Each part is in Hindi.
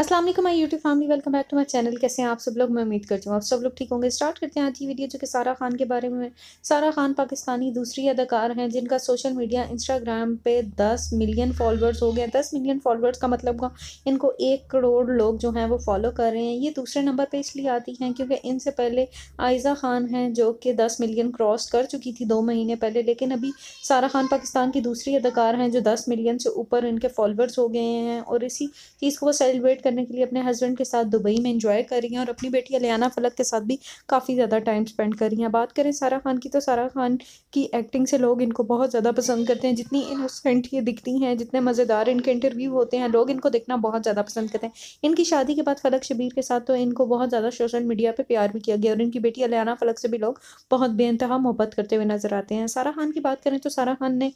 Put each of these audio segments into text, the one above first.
अस्सलाम वालेकुम my YouTube family welcome back to my channel कैसे हैं आप सब लोग मैं उम्मीद करती हूँ आप सब लोग ठीक होंगे स्टार्ट करते हैं आज की वीडियो जो कि सारा खान के बारे में सारा खान पाकिस्तानी दूसरी अदाकार हैं जिनका सोशल मीडिया इंस्टाग्राम पे 10 मिलियन फॉलोअर्स हो गए 10 मिलियन फॉलोअर्स का मतलब इनको एक करोड़ लोग जो हैं वो फॉलो कर रहे हैं ये दूसरे नंबर पर इसलिए आती हैं क्योंकि इनसे पहले आयज़ा खान हैं जो कि दस मिलियन क्रॉस कर चुकी थी दो महीने पहले लेकिन अभी सारा खान पाकिस्तान की दूसरी अदाकार हैं जो दस मिलियन से ऊपर इनके फॉलोअर्स हो गए हैं और इसी चीज़ को वो सेलिब्रेट करने के लिए अपने हस्बैंड के साथ दुबई में इंजॉय कर रही हैं और अपनी बेटी अलियाना फलक के साथ भी काफ़ी ज़्यादा टाइम स्पेंड कर रही हैं बात करें सारा खान की तो सारा खान की एक्टिंग से लोग इनको बहुत ज़्यादा पसंद करते हैं जितनी इनोसेंट ये दिखती हैं जितने मज़ेदार इनके इंटरव्यू होते हैं लोग इनको देखना बहुत ज़्यादा पसंद करते हैं इनकी शादी के बाद फलक शबीर के साथ तो इनको बहुत ज़्यादा सोशल मीडिया पर प्यार भी किया गया और इनकी बेटी अलियाना फलक से भी लोग बहुत बेानतहा मोहब्बत करते हुए नज़र आते हैं सारा खान की बात करें तो सारा खान ने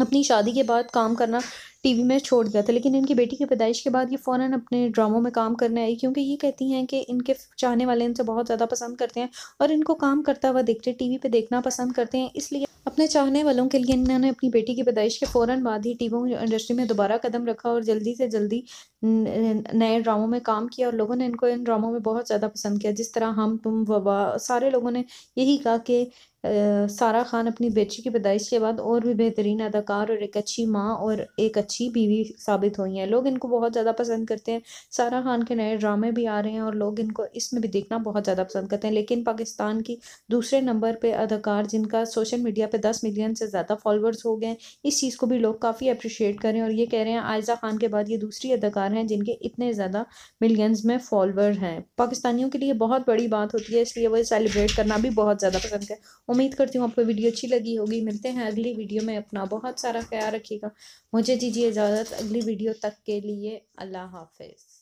अपनी शादी के बाद काम करना टीवी में छोड़ दिया था लेकिन इनकी बेटी की पैदाइश के बाद ये फ़ौर अपने ड्रामों में काम करने आई क्योंकि ये कहती हैं कि इनके चाहने वाले इनसे बहुत ज़्यादा पसंद करते हैं और इनको काम करता हुआ देखते टी वी देखना पसंद करते हैं इसलिए अपने चाहने वालों के लिए इन्होंने अपनी बेटी की पैदाइश के फ़ौर बाद ही टीवी इंडस्ट्री में दोबारा कदम रखा और जल्दी से जल्दी नए ड्रामों में काम किया और लोगों ने इनको इन ड्रामों में बहुत ज़्यादा पसंद किया जिस तरह हम तुम वबा सारे लोगों ने यही कहा कि सारा खान अपनी बेटी की पैदाइश के बाद और भी बेहतरीन अदाकार और एक अच्छी माँ और एक अच्छी बीवी साबित हुई हैं लोग इनको बहुत ज़्यादा पसंद करते हैं सारा खान के नए ड्रामे भी आ रहे हैं और लोग इनको इसमें भी देखना बहुत ज़्यादा पसंद करते हैं लेकिन पाकिस्तान की दूसरे नंबर पर अदाकार जिनका सोशल मीडिया पर पे दस मिलियन से ज़्यादा फॉलोअर्स हो गए इस चीज़ को भी लोग काफ़ी अप्रिशिएट करें और ये कह रहे हैं आयजा खान के बाद ये दूसरी अदाकार हैं जिनके इतने ज़्यादा मिलियंस में फॉलोअर हैं पाकिस्तानियों के लिए बहुत बड़ी बात होती है इसलिए वो सेलिब्रेट करना भी बहुत ज़्यादा पसंद है उम्मीद करती हूँ आपको वीडियो अच्छी लगी होगी मिलते हैं अगली वीडियो में अपना बहुत सारा ख्याल रखिएगा मुझे दीजिए इजाज़त अगली वीडियो तक के लिए अल्लाह हाफिज़